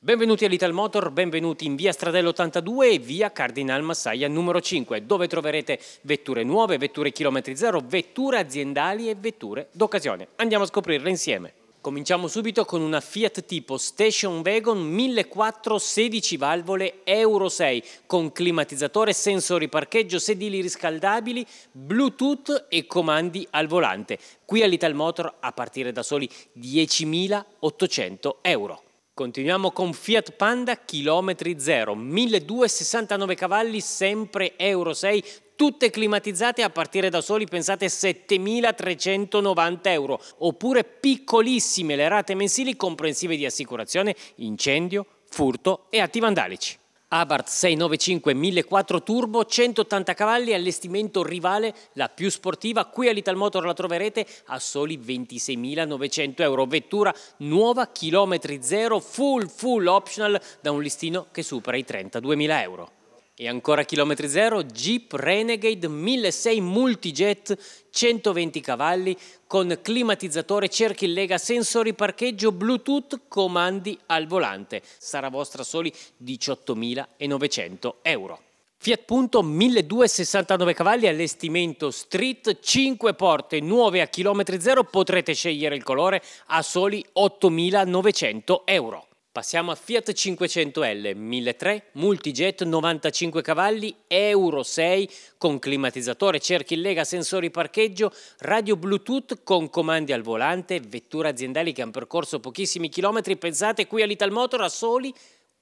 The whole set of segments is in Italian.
Benvenuti all'Ital Motor, benvenuti in via Stradello 82 e via Cardinal Massaia numero 5, dove troverete vetture nuove, vetture chilometri zero, vetture aziendali e vetture d'occasione. Andiamo a scoprirle insieme. Cominciamo subito con una Fiat tipo Station Wagon 1416 valvole Euro 6 con climatizzatore, sensori parcheggio, sedili riscaldabili, Bluetooth e comandi al volante. Qui all'Ital Motor a partire da soli 10.800 euro. Continuiamo con Fiat Panda, chilometri zero, 1269 cavalli, sempre Euro 6, tutte climatizzate a partire da soli, pensate 7.390 euro, oppure piccolissime le rate mensili comprensive di assicurazione, incendio, furto e atti vandalici. Abarth 695 1004 Turbo, 180 cavalli, allestimento rivale, la più sportiva. Qui a Motor la troverete a soli 26.900 euro. Vettura nuova, chilometri zero, full, full optional, da un listino che supera i 32.000 euro. E ancora chilometri zero, Jeep Renegade 1006 Multijet 120 cavalli con climatizzatore, cerchi in lega, sensori parcheggio, bluetooth, comandi al volante. Sarà vostra soli 18.900 euro. Fiat Punto 1269 cavalli, allestimento street, 5 porte nuove a chilometri zero, potrete scegliere il colore a soli 8.900 euro. Passiamo a Fiat 500L 1003 multijet 95 cavalli Euro 6 con climatizzatore, cerchi in lega, sensori parcheggio, radio Bluetooth con comandi al volante, vetture aziendali che hanno percorso pochissimi chilometri, pensate qui a Motor a soli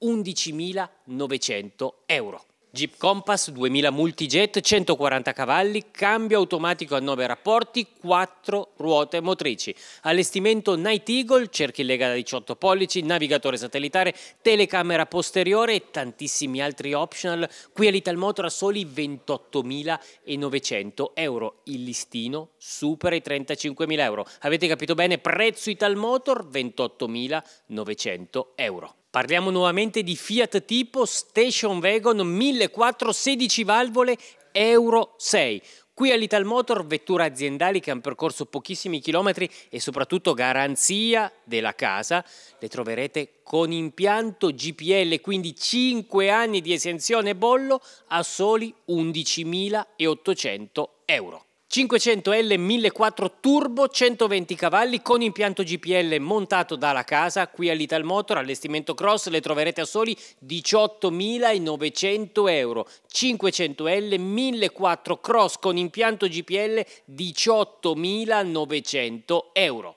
11.900 euro. Jeep Compass 2000 Multijet, 140 cavalli, cambio automatico a 9 rapporti, 4 ruote motrici. Allestimento Night Eagle, cerchi lega da 18 pollici, navigatore satellitare, telecamera posteriore e tantissimi altri optional. Qui Motor a soli 28.900 euro. Il listino supera i 35.000 euro. Avete capito bene? Prezzo Ital Motor 28.900 euro. Parliamo nuovamente di Fiat tipo Station Wagon 1416 valvole Euro 6. Qui all'Ital Motor vetture aziendali che hanno percorso pochissimi chilometri e soprattutto garanzia della casa, le troverete con impianto GPL, quindi 5 anni di esenzione bollo a soli 11.800 euro. 500L 1004 Turbo 120 cavalli con impianto GPL montato dalla casa qui all'Ital Motor, allestimento cross le troverete a soli 18.900 euro 500L 1004 Cross con impianto GPL 18.900 euro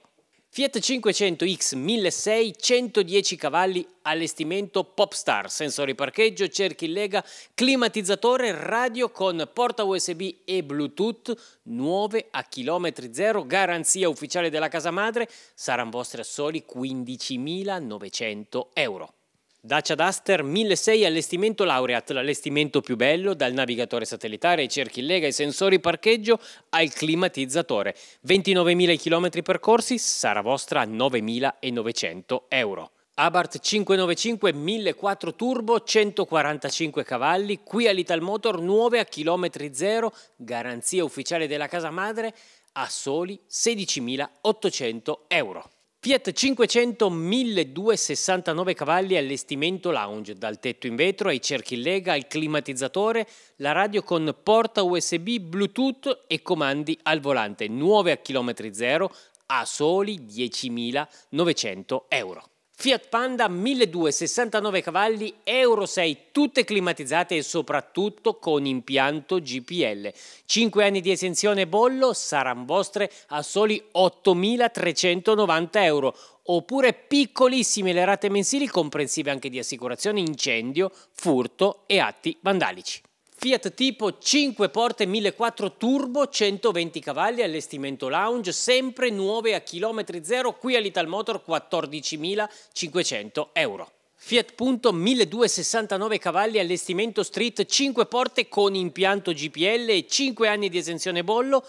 Fiat 500X 1600, 110 cavalli, allestimento Popstar, sensori parcheggio, cerchi in lega, climatizzatore, radio con porta USB e Bluetooth, nuove a chilometri zero, garanzia ufficiale della casa madre, saranno vostre soli 15.900 euro. Dacia Duster 1006 allestimento Laureat, l'allestimento più bello dal navigatore satellitare ai cerchi in lega ai sensori parcheggio al climatizzatore. 29.000 km percorsi sarà vostra 9.900 euro. Abarth 595 1004 turbo 145 cavalli qui a Motor 9 a chilometri zero garanzia ufficiale della casa madre a soli 16.800 euro. Fiat 500 1269 cavalli allestimento lounge, dal tetto in vetro ai cerchi in lega al climatizzatore, la radio con porta USB, Bluetooth e comandi al volante, nuove a chilometri zero a soli 10.900 euro. Fiat Panda 1269 cavalli, Euro 6, tutte climatizzate e soprattutto con impianto GPL. 5 anni di esenzione bollo saranno vostre a soli 8.390 euro oppure piccolissime le rate mensili comprensive anche di assicurazione, incendio, furto e atti vandalici. Fiat tipo 5 porte 1.400 turbo, 120 cavalli, allestimento lounge, sempre nuove a chilometri zero, qui all'Italmotor 14.500 euro. Fiat Punto 1269 cavalli, allestimento street, 5 porte con impianto GPL e 5 anni di esenzione bollo,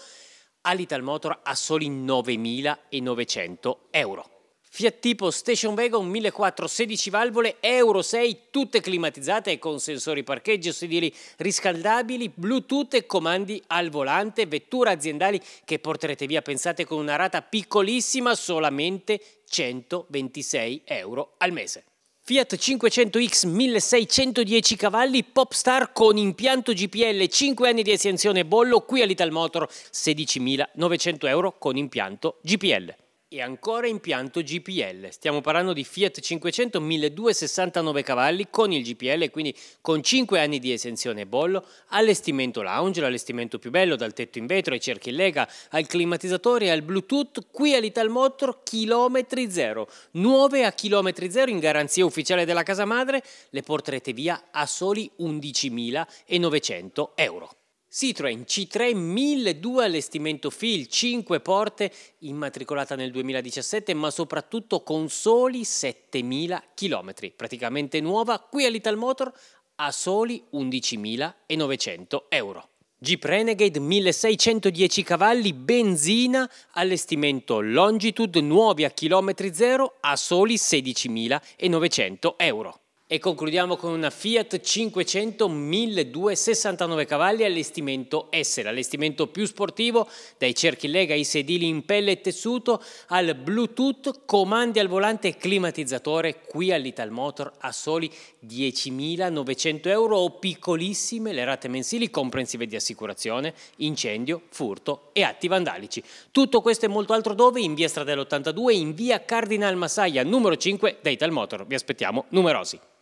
all'Italmotor a soli 9.900 euro. Fiat tipo Station Wagon 1416 valvole Euro 6 tutte climatizzate con sensori parcheggio, sedili riscaldabili, Bluetooth e comandi al volante, vetture aziendali che porterete via pensate con una rata piccolissima solamente 126 euro al mese. Fiat 500X 1610 cavalli Popstar con impianto GPL 5 anni di esenzione bollo qui a Motor 16.900 euro con impianto GPL e ancora impianto GPL. Stiamo parlando di Fiat 500 1269 cavalli con il GPL, quindi con 5 anni di esenzione e bollo, allestimento lounge, l'allestimento più bello dal tetto in vetro ai cerchi in lega, al climatizzatore e al Bluetooth, qui all'Ital Motor chilometri zero. Nuove a chilometri zero in garanzia ufficiale della casa madre, le porterete via a soli 11.900 euro. Citroën C3 1002 allestimento FIL, 5 porte, immatricolata nel 2017 ma soprattutto con soli 7000 km, praticamente nuova qui a Little Motor a soli 11.900 euro. Jeep Renegade 1610 cavalli, benzina, allestimento Longitude nuovi a chilometri zero a soli 16.900 euro. E concludiamo con una Fiat 500 1269 cavalli allestimento S, l'allestimento più sportivo dai cerchi lega ai sedili in pelle e tessuto al Bluetooth, comandi al volante e climatizzatore qui all'Ital Motor a soli 10.900 euro o piccolissime le rate mensili comprensive di assicurazione, incendio, furto e atti vandalici. Tutto questo e molto altro dove? In via Stradella 82 in via Cardinal Massaia numero 5 da Ital Motor. Vi aspettiamo numerosi.